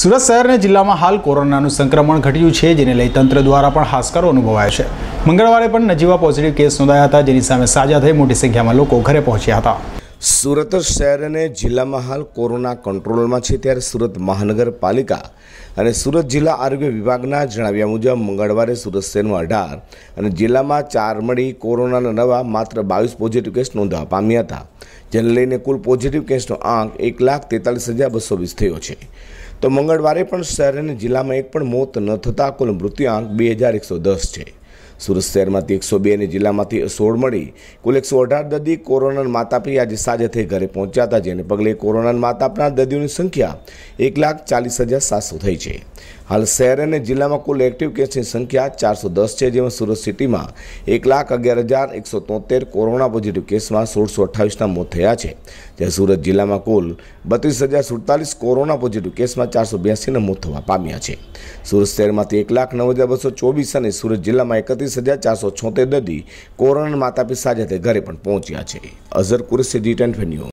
સુરત શહેર જિલ્લામાં હાલ કોરોનાનું સંક્રમણ ઘટ્યું છે જેને લઈ તંત્ર દ્વારા પણ હાસકારો અનુભવાય છે મંગળવારે પણ નજીવા પોઝિટિવ કેસ નોંધાયા હતા જેની સામે સાજા થઈ મોટી સંખ્યામાં લોકો ઘરે પહોંચ્યા હતા સુરત શહેર અને જિલ્લામાં હાલ કોરોના કંટ્રોલમાં છે ત્યારે સુરત મહાનગરપાલિકા અને સુરત જિલ્લા આરોગ્ય વિભાગના જણાવ્યા મુજબ મંગળવારે સુરત શહેરમાં અઢાર અને જિલ્લામાં ચાર મળી કોરોનાના નવા માત્ર બાવીસ પોઝિટિવ કેસ નોંધવા પામ્યા હતા જેને લઈને કુલ પોઝિટિવ કેસનો આંક એક લાખ તેતાલીસ હજાર બસો વીસ થયો છે તો મંગળવારે પણ શહેર અને જિલ્લામાં એક પણ મોત ન થતાં કુલ મૃત્યુઆંક બે હજાર એકસો દસ છે સુરત શહેરમાંથી એકસો બે અને જિલ્લામાંથી સોળ મળી કુલ એકસો અઢાર દર્દી કોરોનાના માતાપી આજે સાજા થઈ ઘરે પહોંચ્યા હતા જેને પગલે કોરોનાના માતાપના દર્દીઓની સંખ્યા એક લાખ ચાલીસ હજાર સાતસો થઈ છે હાલ શહેર અને જિલ્લામાં કુલ એક્ટિવ કેસની સંખ્યા ચારસો દસ છે જેમાં સુરત સિટીમાં એક લાખ અગિયાર હજાર એકસો તોતેર કોરોના પોઝિટિવ કેસમાં સોળસો અઠ્ઠાવીસના મોત થયા છે જ્યારે સુરત જિલ્લામાં કુલ બત્રીસ હજાર સુડતાલીસ કોરોના પોઝિટિવ કેસમાં ચારસો બ્યાસીના મોત થવા પામ્યા છે સુરત શહેરમાંથી એક લાખ નવ હજાર બસો ચોવીસ અને સુરત જિલ્લામાં એકત્રીસ એકત્રીસ હજાર ચારસો છોતેર દર્દી કોરોના માતા પિતા સાથે ઘરે પણ પહોંચ્યા છે અઝર કુરેશી જી ટેન